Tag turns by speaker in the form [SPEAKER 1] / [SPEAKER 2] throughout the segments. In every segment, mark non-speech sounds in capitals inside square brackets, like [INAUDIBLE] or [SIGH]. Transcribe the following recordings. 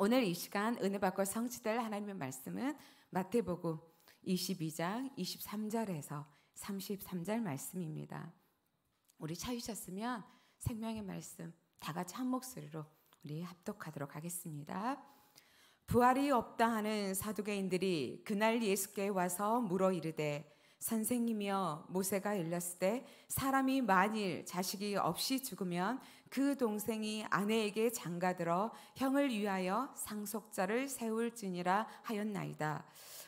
[SPEAKER 1] 오늘 이 시간 은혜 받고 성취될 하나님의 말씀은 마태복음 22장 23절에서 33절 말씀입니다. 우리 차유셨으면 생명의 말씀 다 같이 한 목소리로 우리 합독하도록 하겠습니다. 부활이 없다 하는 사두개인들이 그날 예수께 와서 물어 이르되 선생님이여 모세가 일렀을 때 사람이 만일 자식이 없이 죽으면 그 동생이 아내에게 장가들어 형을 위하여 상속자를 세울지니라 하였나이다.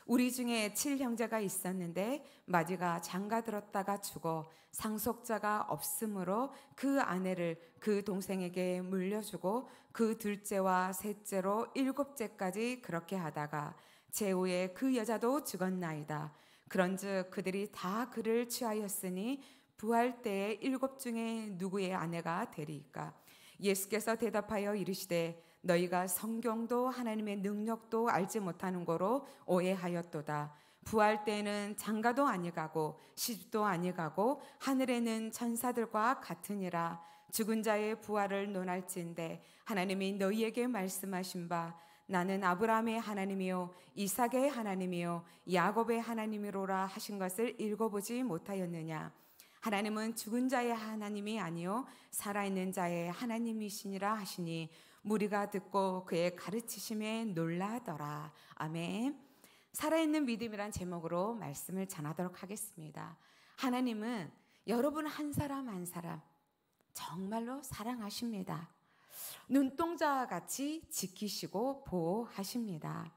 [SPEAKER 1] 우리 중에 칠형제가 있었는데 마디가 장가들었다가 죽어 상속자가 없으므로 그 아내를 그 동생에게 물려주고 그 둘째와 셋째로 일곱째까지 그렇게 하다가 제후에 그 여자도 죽었나이다. 그런즉 그들이 다 그를 취하였으니 부활 때에 일곱 중에 누구의 아내가 되리이까 예수께서 대답하여 이르시되 너희가 성경도 하나님의 능력도 알지 못하는 거로 오해하였도다 부활 때에는 장가도 아니가고 시집도 아니가고 하늘에는 천사들과 같으니라 죽은 자의 부활을 논할지인데 하나님이 너희에게 말씀하신 바 나는 아브라함의 하나님이요 이삭의 하나님이요 야곱의 하나님이로라 하신 것을 읽어보지 못하였느냐 하나님은 죽은 자의 하나님이 아니요 살아있는 자의 하나님이시니라 하시니 무리가 듣고 그의 가르치심에 놀라더라 아멘 살아있는 믿음이란 제목으로 말씀을 전하도록 하겠습니다 하나님은 여러분 한 사람 한 사람 정말로 사랑하십니다 눈동자와 같이 지키시고 보호하십니다.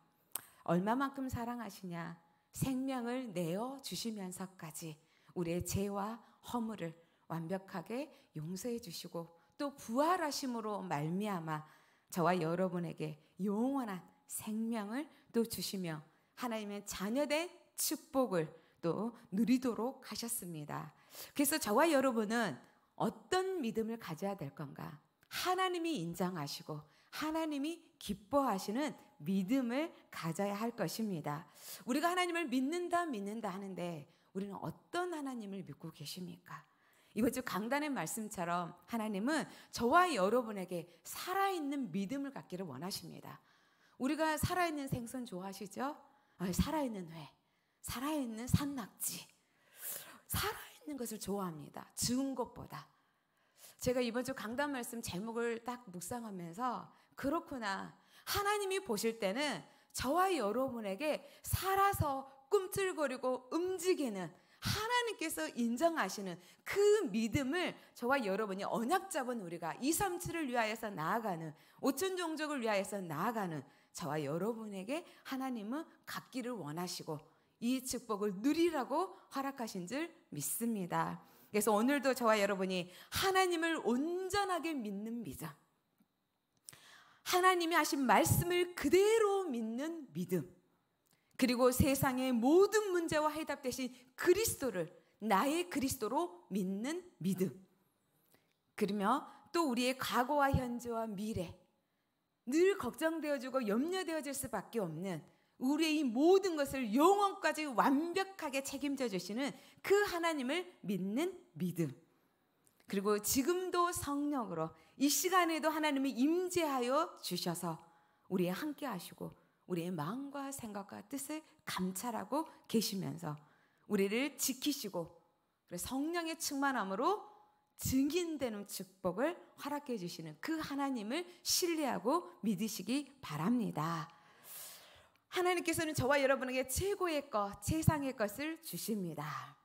[SPEAKER 1] 얼마만큼 사랑하시냐? 생명을 내어 주시면서까지 우리의 죄와 허물을 완벽하게 용서해 주시고 또 부활하심으로 말미암아 저와 여러분에게 영원한 생명을 또 주시며 하나님의 자녀된 축복을 또 누리도록 하셨습니다. 그래서 저와 여러분은 어떤 믿음을 가져야 될 건가? 하나님이 인정하시고 하나님이 기뻐하시는 믿음을 가져야 할 것입니다. 우리가 하나님을 믿는다 믿는다 하는데 우리는 어떤 하나님을 믿고 계십니까? 이번 주 강단의 말씀처럼 하나님은 저와 여러분에게 살아있는 믿음을 갖기를 원하십니다. 우리가 살아있는 생선 좋아하시죠? 아, 살아있는 회, 살아있는 산낙지, 살아있는 것을 좋아합니다. 죽은 것보다. 제가 이번 주 강단 말씀 제목을 딱 묵상하면서 그렇구나. 하나님이 보실 때는 저와 여러분에게 살아서 꿈틀거리고 움직이는 하나님께서 인정하시는 그 믿음을 저와 여러분이 언약 잡은 우리가 237을 위하여서 나아가는 5천 종족을 위하여서 나아가는 저와 여러분에게 하나님은 갖기를 원하시고 이 축복을 누리라고 허락하신 줄 믿습니다. 그래서 오늘도 저와 여러분이 하나님을 온전하게 믿는 믿음. 하나님이 하신 말씀을 그대로 믿는 믿음. 그리고 세상의 모든 문제와 해답 되신 그리스도를 나의 그리스도로 믿는 믿음. 그러며 또 우리의 과거와 현재와 미래 늘 걱정되어지고 염려되어질 수밖에 없는 우리의 이 모든 것을 영원까지 완벽하게 책임져 주시는 그 하나님을 믿는 믿음. 그리고 지금도 성령으로 이 시간에도 하나님이 임재하여 주셔서 우리 함께 하시고 우리의 마음과 생각과 뜻을 감찰하고 계시면서 우리를 지키시고 성령의 충만함으로 증인되는 축복을 허락해 주시는 그 하나님을 신뢰하고 믿으시기 바랍니다. 하나님께서는 저와 여러분에게 최고의 것, 세상의 것을 주십니다.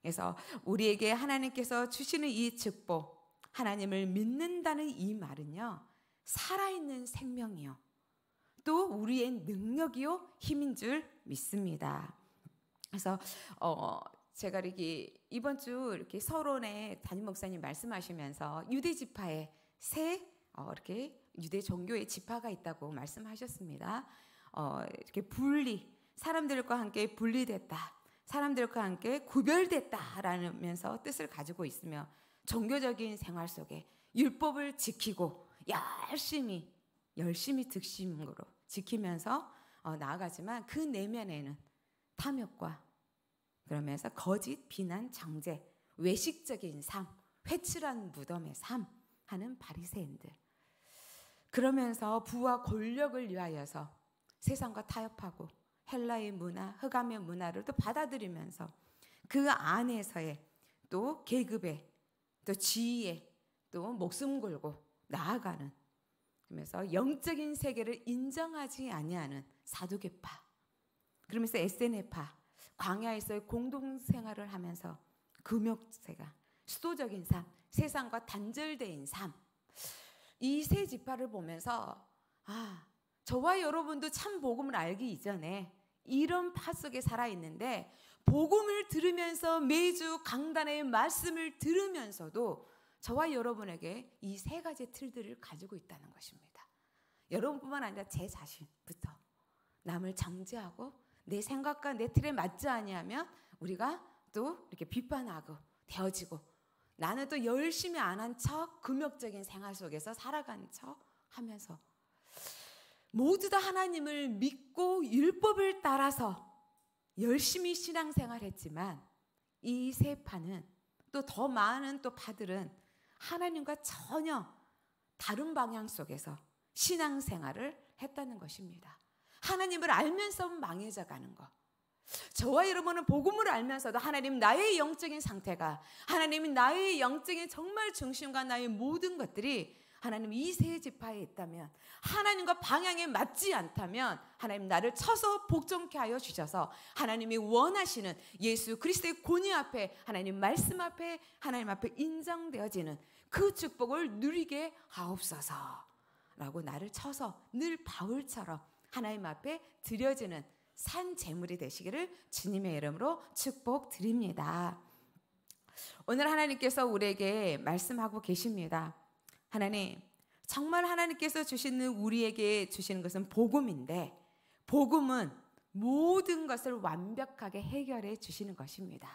[SPEAKER 1] 그래서 우리에게 하나님께서 주시는 이 축복, 하나님을 믿는다는 이 말은요, 살아있는 생명이요. 또 우리의 능력이요, 힘인 줄 믿습니다. 그래서, 어, 제가 이렇게 이번 주 이렇게 서론에 담임 목사님 말씀하시면서 유대 지파의 새, 어, 이렇게 유대 종교의 지파가 있다고 말씀하셨습니다. 어, 이렇게 분리, 사람들과 함께 분리됐다. 사람들과 함께 구별됐다라면서 뜻을 가지고 있으며 종교적인 생활 속에 율법을 지키고 열심히 열심히 득심으로 지키면서 어, 나아가지만 그 내면에는 탐욕과 그러면서 거짓 비난 정죄 외식적인 삶 회칠한 무덤의 삶 하는 바리새인들 그러면서 부와 권력을 위하여서 세상과 타협하고 헬라의 문화, 흑암의 문화를 또 받아들이면서 그 안에서의 또 계급의 또 지위에 또 목숨 걸고 나아가는 그러면서 영적인 세계를 인정하지 아니하는 사두계파 그러면서 에세네파 광야에서의 공동생활을 하면서 금욕세가 수도적인 삶 세상과 단절된 삶 이세 지파를 보면서 아 저와 여러분도 참 복음을 알기 이전에 이런 파 속에 살아있는데 복음을 들으면서 매주 강단의 말씀을 들으면서도 저와 여러분에게 이 세 가지 틀들을 가지고 있다는 것입니다. 여러분뿐만 아니라 제 자신부터 남을 정죄하고 내 생각과 내 틀에 맞지 아니하면 우리가 또 이렇게 비판하고 되어지고 나는 또 열심히 안 한 척 금욕적인 생활 속에서 살아간 척 하면서 모두 다 하나님을 믿고 율법을 따라서 열심히 신앙생활했지만 이세 파는 또 더 많은 또 파들은 하나님과 전혀 다른 방향 속에서 신앙생활을 했다는 것입니다. 하나님을 알면서 망해져 가는 것. 저와 여러분은 복음을 알면서도 하나님 나의 영적인 상태가 하나님 나의 영적인 정말 중심과 나의 모든 것들이 하나님 이세 지파에 있다면 하나님과 방향에 맞지 않다면 하나님 나를 쳐서 복종케 하여 주셔서 하나님이 원하시는 예수 그리스도의 권위 앞에 하나님 말씀 앞에 하나님 앞에 인정되어지는 그 축복을 누리게 하옵소서라고 나를 쳐서 늘 바울처럼 하나님 앞에 드려지는 산 재물이 되시기를 주님의 이름으로 축복드립니다. 오늘 하나님께서 우리에게 말씀하고 계십니다. 하나님, 정말 하나님께서 주시는 우리에게 주시는 것은 복음인데, 복음은 모든 것을 완벽하게 해결해 주시는 것입니다.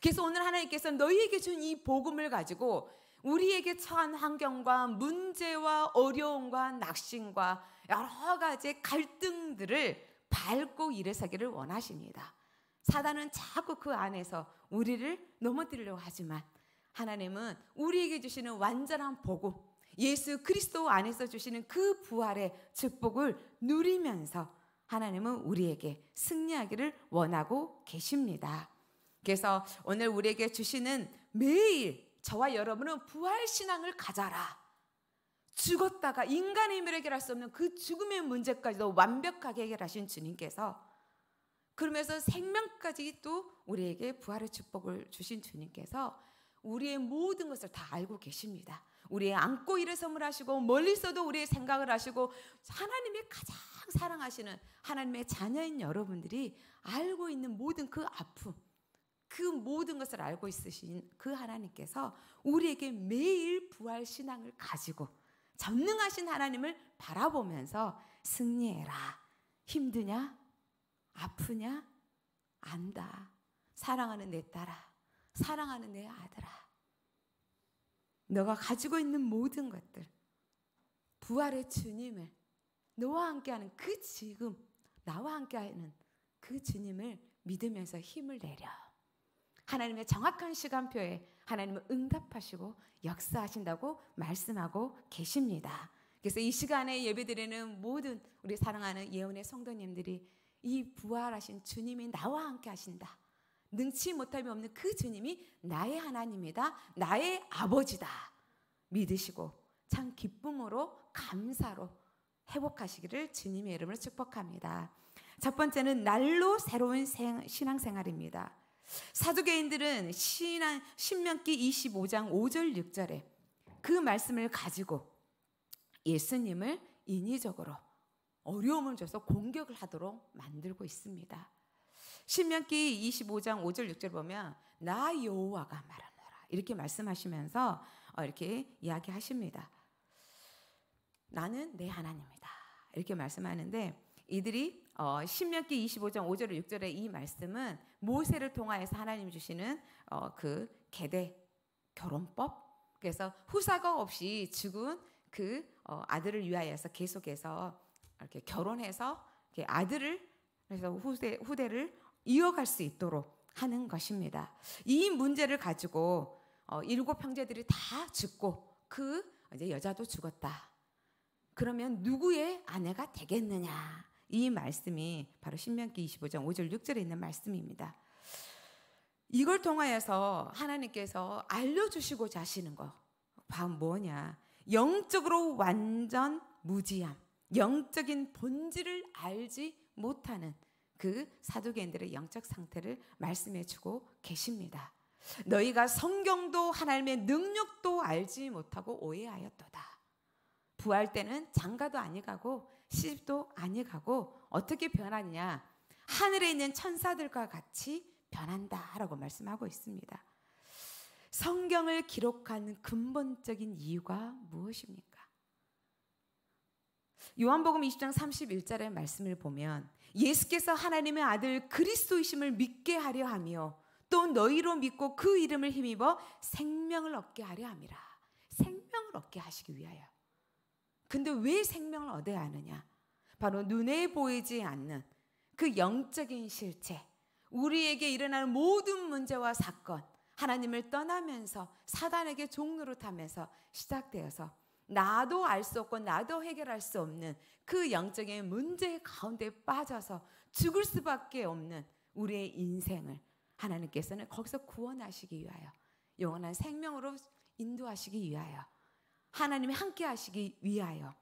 [SPEAKER 1] 그래서 오늘 하나님께서 너희에게 준 이 복음을 가지고 우리에게 처한 환경과 문제와 어려움과 낙심과 여러 가지 갈등들을 밟고 일어서기를 원하십니다. 사단은 자꾸 그 안에서 우리를 넘어뜨리려고 하지만 하나님은 우리에게 주시는 완전한 복음, 예수 그리스도 안에서 주시는 그 부활의 축복을 누리면서 하나님은 우리에게 승리하기를 원하고 계십니다. 그래서 오늘 우리에게 주시는 매일 저와 여러분은 부활신앙을 가져라. 죽었다가 인간의 힘으로 해결할 수 없는 그 죽음의 문제까지도 완벽하게 해결하신 주님께서 그러면서 생명까지 또 우리에게 부활의 축복을 주신 주님께서 우리의 모든 것을 다 알고 계십니다. 우리의 안고 일을 선물하시고 멀리서도 우리의 생각을 하시고 하나님이 가장 사랑하시는 하나님의 자녀인 여러분들이 알고 있는 모든 그 아픔, 그 모든 것을 알고 있으신 그 하나님께서 우리에게 매일 부활 신앙을 가지고 전능하신 하나님을 바라보면서 승리해라. 힘드냐? 아프냐? 안다. 사랑하는 내 딸아. 사랑하는 내 아들아. 너가 가지고 있는 모든 것들, 부활의 주님을, 너와 함께하는 그 지금, 나와 함께하는 그 주님을 믿으면서 힘을 내려. 하나님의 정확한 시간표에 하나님은 응답하시고 역사하신다고 말씀하고 계십니다. 그래서 이 시간에 예배드리는 모든 우리 사랑하는 예언의 성도님들이 이 부활하신 주님이 나와 함께 하신다. 능치 못함이 없는 그 주님이 나의 하나님이다. 나의 아버지다. 믿으시고 참 기쁨으로 감사로 회복하시기를 주님의 이름으로 축복합니다. 첫 번째는 날로 새로운 신앙생활입니다. 사두개인들은 신앙 신명기 25장 5절 6절에 그 말씀을 가지고 예수님을 인위적으로 어려움을 줘서 공격을 하도록 만들고 있습니다. 신명기 25장 5절 6절 보면 나 여호와가 말하노라 이렇게 말씀하시면서 어, 이렇게 이야기하십니다. 나는 내 하나님이다 이렇게 말씀하는데 이들이 어, 신명기 25장 5절 6절의 이 말씀은 모세를 통하여서 하나님 주시는 어, 그 계대 결혼법 그래서 후사가 없이 죽은 그 어, 아들을 위하여서 계속해서 이렇게 결혼해서 이렇게 아들을 그래서 후대 후대를 이어갈 수 있도록 하는 것입니다. 이 문제를 가지고 어, 일곱 형제들이 다 죽고 그 이제 여자도 죽었다. 그러면 누구의 아내가 되겠느냐? 이 말씀이 바로 신명기 25장 5절 6절에 있는 말씀입니다. 이걸 통하여서 하나님께서 알려주시고자 하시는 거, 과 뭐냐? 영적으로 완전 무지함, 영적인 본질을 알지 못하는 그 사두개인들의 영적 상태를 말씀해 주고 계십니다. 너희가 성경도 하나님의 능력도 알지 못하고 오해하였도다. 부활 때는 장가도 아니 가고 시집도 아니 가고 어떻게 변하느냐? 하늘에 있는 천사들과 같이 변한다라고 말씀하고 있습니다. 성경을 기록한 근본적인 이유가 무엇입니까? 요한복음 20장 31절의 말씀을 보면 예수께서 하나님의 아들 그리스도이심을 믿게 하려 하며 또 너희로 믿고 그 이름을 힘입어 생명을 얻게 하려 함이라. 생명을 얻게 하시기 위하여. 근데 왜 생명을 얻어야 하느냐? 바로 눈에 보이지 않는 그 영적인 실체. 우리에게 일어나는 모든 문제와 사건, 하나님을 떠나면서 사단에게 종로를 타면서 시작되어서 나도 알 수 없고 나도 해결할 수 없는 그 영적인 문제 가운데 빠져서 죽을 수밖에 없는 우리의 인생을 하나님께서는 거기서 구원하시기 위하여 영원한 생명으로 인도하시기 위하여 하나님이 함께 하시기 위하여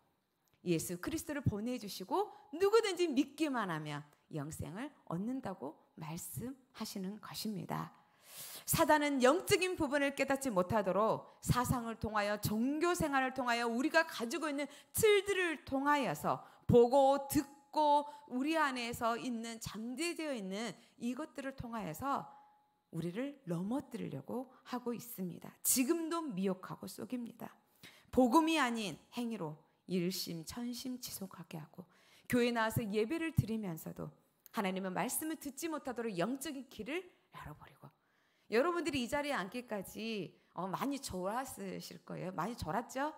[SPEAKER 1] 예수 그리스도를 보내주시고 누구든지 믿기만 하면 영생을 얻는다고 말씀하시는 것입니다. 사단은 영적인 부분을 깨닫지 못하도록 사상을 통하여 종교 생활을 통하여 우리가 가지고 있는 틀들을 통하여서 보고 듣고 우리 안에서 있는 잠재되어 있는 이것들을 통하여서 우리를 넘어뜨리려고 하고 있습니다. 지금도 미혹하고 속입니다. 복음이 아닌 행위로 일심 천심 지속하게 하고 교회 나와서 예배를 드리면서도 하나님의 말씀을 듣지 못하도록 영적인 길을 열어버리고 여러분들이 이 자리에 앉기까지 어, 많이 졸았으실 거예요. 많이 졸았죠?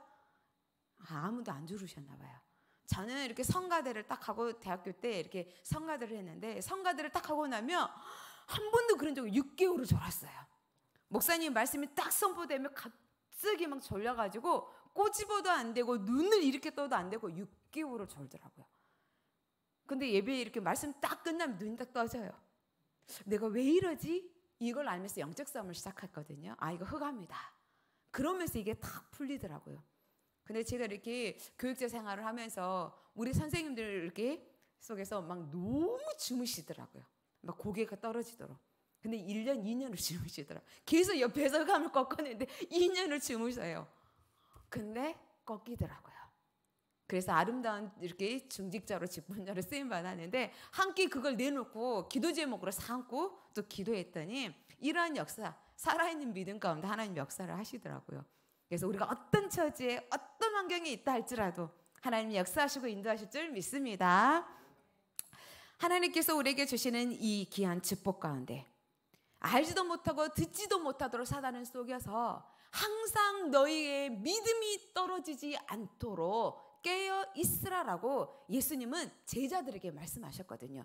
[SPEAKER 1] 아, 아무도 안 졸으셨나 봐요. 저는 이렇게 성가대를 딱 하고 대학교 때 이렇게 성가대를 했는데 성가대를 딱 하고 나면 한 번도 그런 적이 6개월을 졸았어요. 목사님 말씀이 딱 선포되면 갑자기 막 졸려가지고 꼬집어도 안 되고 눈을 이렇게 떠도 안 되고 6개월을 졸더라고요. 근데 예배에 이렇게 말씀 딱 끝나면 눈이 딱 떠져요. 내가 왜 이러지? 이걸 알면서 영적 싸움을 시작했거든요. 아, 이거 흑암이다. 그러면서 이게 탁 풀리더라고요. 근데 제가 이렇게 교육자 생활을 하면서 우리 선생님들 이렇게 속에서 막 너무 주무시더라고요. 막 고개가 떨어지도록. 근데 1년, 2년을 [LAUGHS] 주무시더라고요. 계속 옆에서 흑암을 꺾었는데 2년을 주무셔요. 근데 꺾이더라고요. 그래서 아름다운 이렇게 중직자로 직분자로 [LAUGHS] 쓰임 받았는데 한 끼 그걸 내놓고 기도 제목으로 삼고 또 기도했더니 이러한 역사 살아있는 믿음 가운데 하나님 역사를 하시더라고요. 그래서 우리가 어떤 처지에 어떤 환경에 있다 할지라도 하나님 역사하시고 인도하실 줄 믿습니다. 하나님께서 우리에게 주시는 이 귀한 축복 가운데 알지도 못하고 듣지도 못하도록 사단을 속여서 항상 너희의 믿음이 떨어지지 않도록 깨어 있으라라고 예수님은 제자들에게 말씀하셨거든요.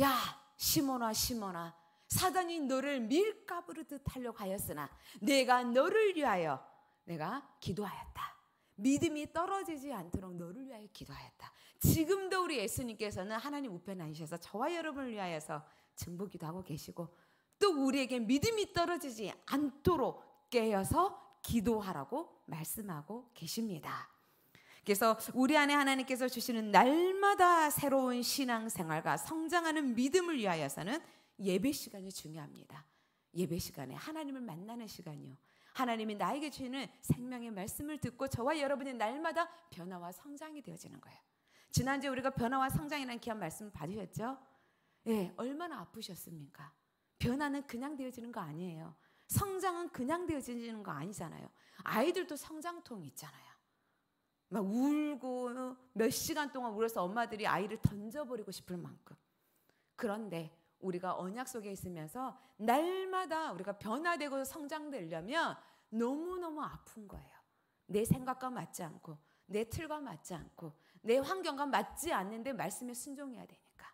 [SPEAKER 1] 야, 시몬아, 시몬아. 사단이 너를 밀가 부르듯 달려가였으나 내가 너를 위하여 내가 기도하였다. 믿음이 떨어지지 않도록 너를 위하여 기도하였다. 지금도 우리 예수님께서는 하나님 우편에 앉으셔서 저와 여러분을 위하여서 증보기도 하고 계시고 또 우리에게 믿음이 떨어지지 않도록 깨어서 기도하라고 말씀하고 계십니다. 그래서 우리 안에 하나님께서 주시는 날마다 새로운 신앙생활과 성장하는 믿음을 위하여서는 예배 시간이 중요합니다. 예배 시간에 하나님을 만나는 시간이요. 하나님이 나에게 주시는 생명의 말씀을 듣고 저와 여러분이 날마다 변화와 성장이 되어지는 거예요. 지난주 에 우리가 변화와 성장이라는 귀한 말씀 을 받으셨죠? 예, 얼마나 아프셨습니까? 변화는 그냥 되어지는 거 아니에요. 성장은 그냥 되어지는 거 아니잖아요. 아이들도 성장통 이 있잖아요. 막 울고 몇 시간 동안 울어서 엄마들이 아이를 던져버리고 싶을 만큼. 그런데 우리가 언약 속에 있으면서 날마다 우리가 변화되고 성장되려면 너무너무 아픈 거예요. 내 생각과 맞지 않고, 내 틀과 맞지 않고, 내 환경과 맞지 않는데 말씀에 순종해야 되니까.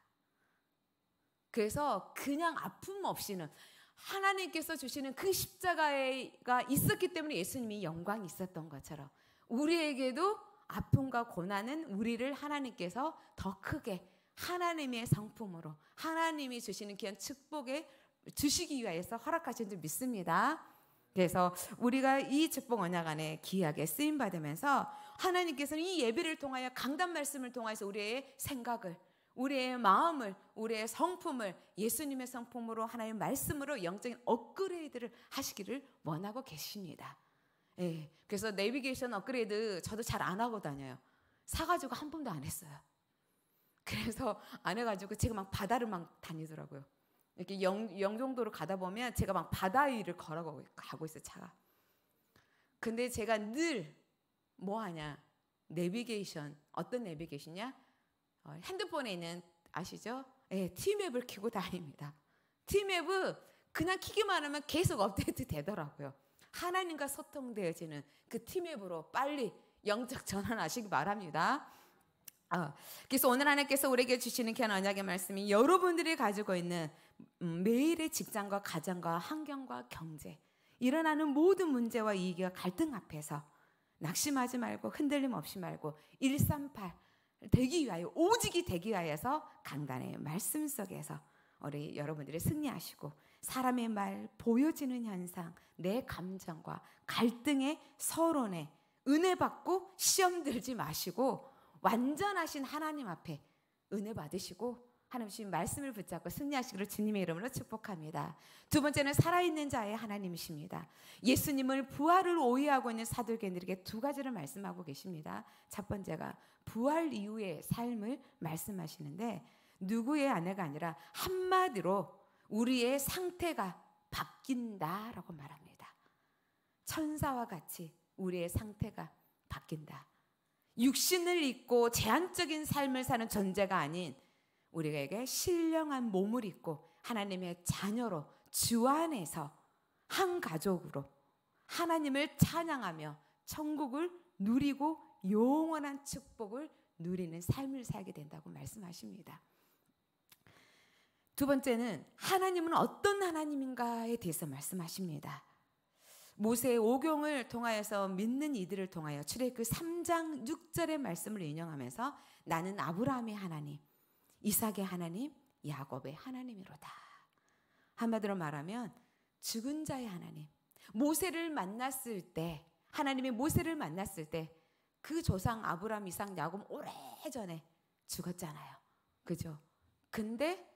[SPEAKER 1] 그래서 그냥 아픔 없이는 하나님께서 주시는 그 십자가가 있었기 때문에 예수님이 영광이 있었던 것처럼 우리에게도 아픔과 고난은 우리를 하나님께서 더 크게 하나님의 성품으로 하나님이 주시는 귀한 축복에 주시기 위해서 허락하신 줄 믿습니다. 그래서 우리가 이 축복 언약 안에 귀하게 쓰임 받으면서 하나님께서는 이 예배를 통하여 강단 말씀을 통해서 우리의 생각을 우리의 마음을 우리의 성품을 예수님의 성품으로 하나님의 말씀으로 영적인 업그레이드를 하시기를 원하고 계십니다. 예. 그래서 내비게이션 업그레이드 저도 잘 안 하고 다녀요. 사가지고 한 번도 안 했어요. 그래서 안 해가지고 제가 막 바다를 막 다니더라고요. 이렇게 영, 영종도로 가다 보면 제가 막 바다 위를 걸어가고 있어요, 차가. 근데 제가 늘 뭐 하냐? 내비게이션. 어떤 내비게이션이냐? 어, 핸드폰에 있는 아시죠? 예, 티맵을 키고 다닙니다. 티맵을 그냥 키기만 하면 계속 업데이트 되더라고요. 하나님과 소통되어지는 그 팀앱으로 빨리 영적 전환하시기 바랍니다. 아, 그래서 오늘 하나님께서 우리에게 주시는 귀한 언약의 말씀이 여러분들이 가지고 있는 음, 매일의 직장과 가정과 환경과 경제 일어나는 모든 문제와 이익과 갈등 앞에서 낙심하지 말고 흔들림 없이 말고 138 되기 위하여 오직이 되기 위하여서 강단의 말씀 속에서 우리 여러분들이 승리하시고 사람의 말 보여지는 현상, 내 감정과 갈등의 서론에 은혜 받고 시험 들지 마시고 완전하신 하나님 앞에 은혜 받으시고 하나님 말씀을 붙잡고 승리하시기를 주님의 이름으로 축복합니다. 두 번째는 살아있는 자의 하나님이십니다. 예수님을 부활을 오해하고 있는 사도계들에게 두 가지를 말씀하고 계십니다. 첫 번째가 부활 이후의 삶을 말씀하시는데 누구의 아내가 아니라 한마디로 우리의 상태가 바뀐다라고 말합니다. 천사와 같이 우리의 상태가 바뀐다. 육신을 입고 제한적인 삶을 사는 존재가 아닌 우리에게 신령한 몸을 입고 하나님의 자녀로 주 안에서 한 가족으로 하나님을 찬양하며 천국을 누리고 영원한 축복을 누리는 삶을 살게 된다고 말씀하십니다. 두 번째는 하나님은 어떤 하나님인가에 대해서 말씀하십니다. 모세의 오경을 통하여서 믿는 이들을 통하여 출애굽 3장 6절의 말씀을 인용하면서 나는 아브라함의 하나님, 이삭의 하나님, 야곱의 하나님이로다. 한마디로 말하면 죽은 자의 하나님. 모세를 만났을 때 하나님이 모세를 만났을 때 그 조상 아브라함, 이삭, 야곱 오래전에 죽었잖아요. 그죠? 근데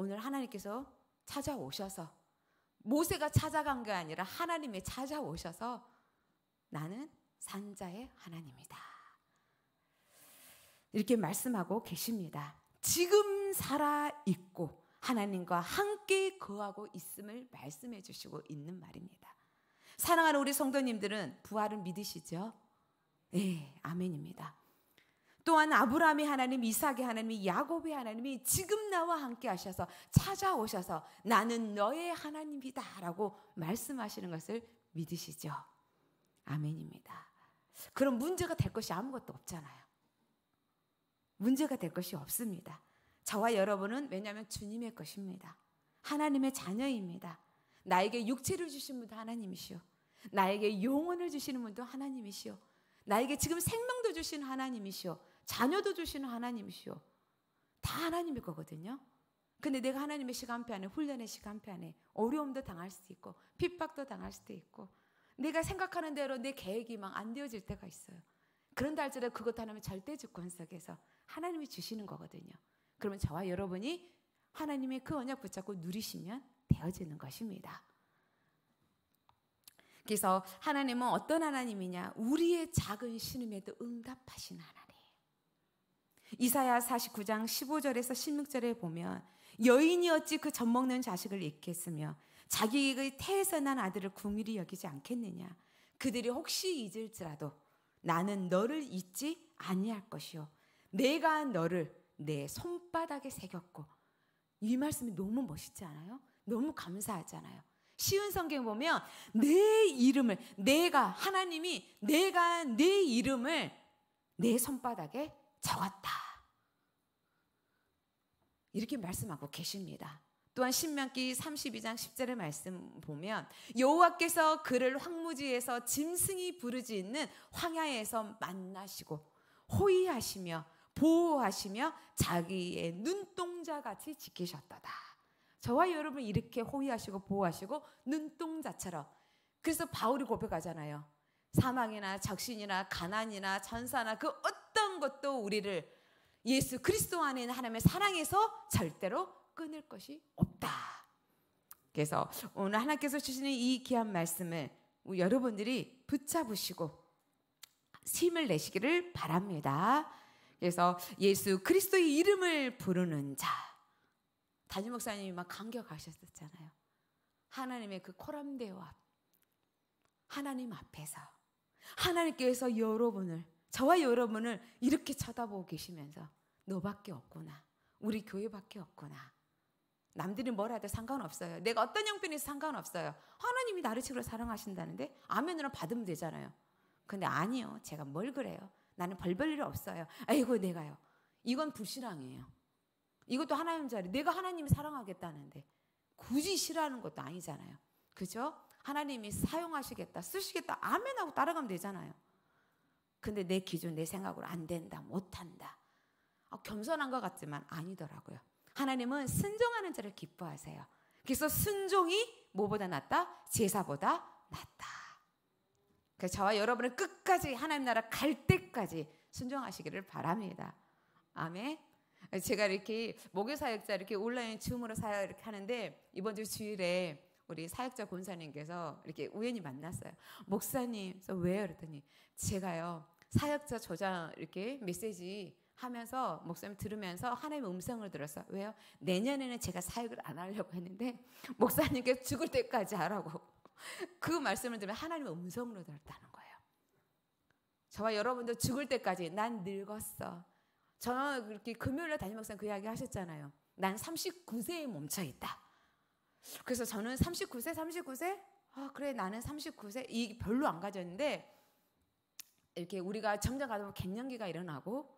[SPEAKER 1] 오늘 하나님께서 찾아오셔서 모세가 찾아간 게 아니라 하나님이 찾아오셔서 나는 산자의 하나님이다. 이렇게 말씀하고 계십니다. 지금 살아 있고 하나님과 함께 거하고 있음을 말씀해 주시고 있는 말입니다. 사랑하는 우리 성도님들은 부활을 믿으시죠? 예, 아멘입니다. 또한 아브라함의 하나님, 이삭의 하나님이 야곱의 하나님이 지금 나와 함께 하셔서 찾아오셔서 나는 너의 하나님이다라고 말씀하시는 것을 믿으시죠. 아멘입니다. 그럼 문제가 될 것이 아무것도 없잖아요. 문제가 될 것이 없습니다. 저와 여러분은 왜냐하면 주님의 것입니다. 하나님의 자녀입니다. 나에게 육체를 주신 분도 하나님이시오. 나에게 영혼을 주시는 분도 하나님이시오. 나에게 지금 생명도 주신 하나님이시오. 자녀도 주시는 하나님이시오. 다 하나님일 거거든요. 근데 내가 하나님의 시간표 안에 훈련의 시간표 안에 어려움도 당할 수도 있고 핍박도 당할 수도 있고 내가 생각하는 대로 내 계획이 막 안 되어질 때가 있어요. 그런다 할지라도 그것 하나님의 절대 주권 속에서 하나님이 주시는 거거든요. 그러면 저와 여러분이 하나님의 그 언약 붙잡고 누리시면 되어지는 것입니다. 그래서 하나님은 어떤 하나님이냐? 우리의 작은 신음에도 응답하신 하나님. 이사야 49장 15절에서 16절에 보면 여인이 어찌 그 젖먹는 자식을 잊겠으며 자기의 그 태에서 난 아들을 궁일이 여기지 않겠느냐 그들이 혹시 잊을지라도 나는 너를 잊지 아니할 것이요 내가 너를 내 손바닥에 새겼고 이 말씀이 너무 멋있지 않아요? 너무 감사하잖아요. 쉬운 성경 보면 내 이름을 내가 하나님이 내가 내 이름을 내 손바닥에 적었다. 이렇게 말씀하고 계십니다. 또한 신명기 32장 10절의 말씀 보면 여호와께서 그를 황무지에서 짐승이 부르짖는 황야에서 만나시고 호위하시며 보호하시며 자기의 눈동자같이 지키셨다다. 저와 여러분 이렇게 호위하시고 보호하시고 눈동자처럼 그래서 바울이 고백하잖아요. 사망이나 적신이나 가난이나 전사나 그 어떤 어떤 것도 우리를 예수 그리스도 안에 있는 하나님의 사랑에서 절대로 끊을 것이 없다. 그래서 오늘 하나님께서 주시는 이 귀한 말씀을 여러분들이 붙잡으시고 힘을 내시기를 바랍니다. 그래서 예수 그리스도의 이름을 부르는 자. 다지 목사님이 막 감격하셨었잖아요. 하나님의 그 코람대와 하나님 앞에서 하나님께서 여러분을 저와 여러분을 이렇게 쳐다보고 계시면서 너밖에 없구나. 우리 교회밖에 없구나. 남들이 뭘 해도 상관없어요. 내가 어떤 형편이 상관없어요. 하나님이 나를 치고 사랑하신다는데 아멘으로 받으면 되잖아요. 근데 아니요. 제가 뭘 그래요. 나는 벌벌 일 없어요. 아이고 내가요. 이건 불신앙이에요. 이것도 하나님 자리. 내가 하나님이 사랑하겠다는데 굳이 싫어하는 것도 아니잖아요. 그죠? 하나님이 사용하시겠다, 쓰시겠다, 아멘하고 따라가면 되잖아요. 근데 내 기준, 내 생각으로 안 된다, 못한다. 아, 겸손한 것 같지만 아니더라고요. 하나님은 순종하는 자를 기뻐하세요. 그래서 순종이 뭐보다 낫다? 제사보다 낫다. 그래서 저와 여러분은 끝까지 하나님 나라 갈 때까지 순종하시기를 바랍니다. 아멘. 제가 이렇게 목요 사역자 이렇게 온라인 줌으로 사역 이렇게 하는데 이번 주 주일에 우리 사역자 권사님께서 이렇게 우연히 만났어요. 목사님, 그래서 왜요? 그랬더니 제가요 사역자 저장 이렇게 메시지 하면서 목사님 들으면서 하나님의 음성을 들었어. 왜요? 내년에는 제가 사역을 안 하려고 했는데 목사님께 죽을 때까지 하라고 그 말씀을 들으면 하나님의 음성으로 들었다는 거예요. 저와 여러분도 죽을 때까지 난 늙었어. 저는 그렇게 금요일날 담임 목사님 그 이야기 하셨잖아요. 난 39세에 멈춰 있다. 그래서 저는 39세, 39세? 아, 그래, 나는 39세? 이 별로 안 가졌는데, 이렇게 우리가 점점 가다 보면 갱년기가 일어나고,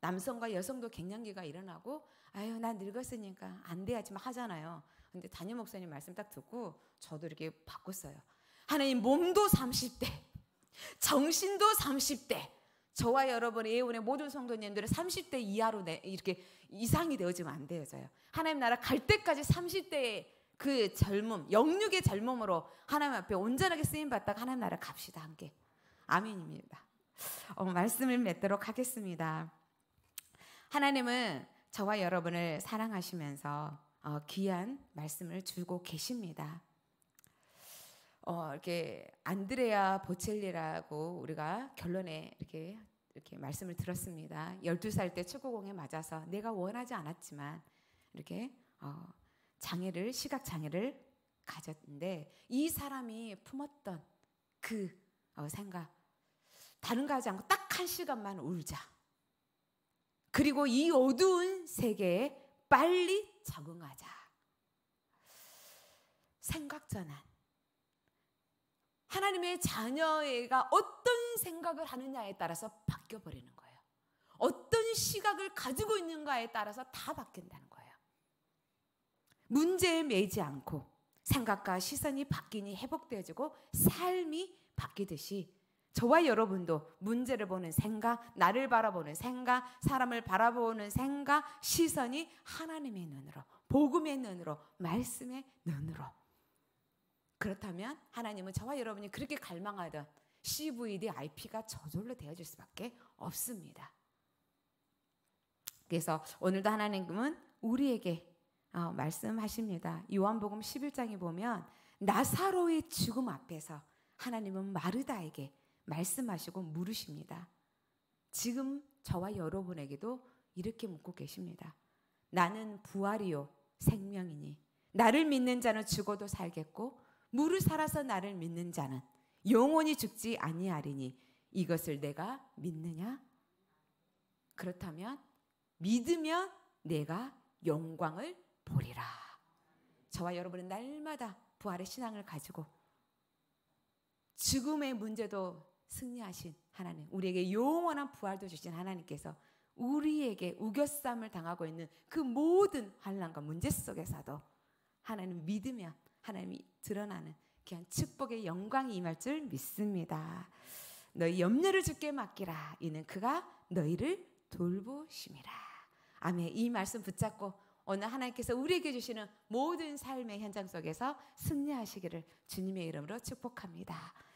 [SPEAKER 1] 남성과 여성도 갱년기가 일어나고, 아유, 난 늙었으니까 안 돼야지 막 하잖아요. 근데 담임 목사님 말씀 딱 듣고, 저도 이렇게 바꿨어요. 하나님, 몸도 30대, 정신도 30대, 저와 여러분 의 예언의 모든 성도님들은 30대 이하로 내, 이렇게 이상이 되어지면 안 되어져요. 하나님 나라 갈 때까지 30대에 그 젊음, 영육의 젊음으로 하나님 앞에 온전하게 쓰임받다가 하나님 나라 갑시다. 함께. 아멘입니다. 어, 말씀을 맺도록 하겠습니다. 하나님은 저와 여러분을 사랑하시면서 어, 귀한 말씀을 주고 계십니다. 어, 이렇게 안드레아 보첼리라고 우리가 결론에 이렇게 이렇게 말씀을 들었습니다. 12살 때 축구공에 맞아서 내가 원하지 않았지만 이렇게 어, 장애를 시각 장애를 가졌는데 이 사람이 품었던 그 어, 생각 다른 거 하지 않고 딱 한 시간만 울자. 그리고 이 어두운 세계에 빨리 적응하자. 생각 전환. 하나님의 자녀애가 어떤 생각을 하느냐에 따라서 바뀌어버리는 거예요. 어떤 시각을 가지고 있는가에 따라서 다 바뀐다는 거예요. 문제에 매지 않고 생각과 시선이 바뀌니 회복되어지고 삶이 바뀌듯이 저와 여러분도 문제를 보는 생각, 나를 바라보는 생각, 사람을 바라보는 생각, 시선이 하나님의 눈으로, 복음의 눈으로, 말씀의 눈으로. 그렇다면 하나님은 저와 여러분이 그렇게 갈망하던 CVD IP가 저절로 되어질 수밖에 없습니다. 그래서 오늘도 하나님은 우리에게 어, 말씀하십니다. 요한복음 11장에 보면 나사로의 죽음 앞에서 하나님은 마르다에게 말씀하시고 물으십니다. 지금 저와 여러분에게도 이렇게 묻고 계십니다. 나는 부활이요 생명이니 나를 믿는 자는 죽어도 살겠고 물을 살아서 나를 믿는 자는 영원히 죽지 아니하리니 이것을 내가 믿느냐? 그렇다면 믿으면 내가 영광을 보리라. 저와 여러분은 날마다 부활의 신앙을 가지고 죽음의 문제도 승리하신 하나님, 우리에게 영원한 부활도 주신 하나님께서 우리에게 우겨쌈을 당하고 있는 그 모든 환란과 문제 속에서도 하나님 믿으면 하나님이 드러나는 귀한 축복의 영광이 임할 줄 믿습니다. 너희 염려를 주께 맡기라. 이는 그가 너희를 돌보심이라. 아멘. 이 말씀 붙잡고 오늘 하나님께서 우리에게 주시는 모든 삶의 현장 속에서 승리하시기를 주님의 이름으로 축복합니다.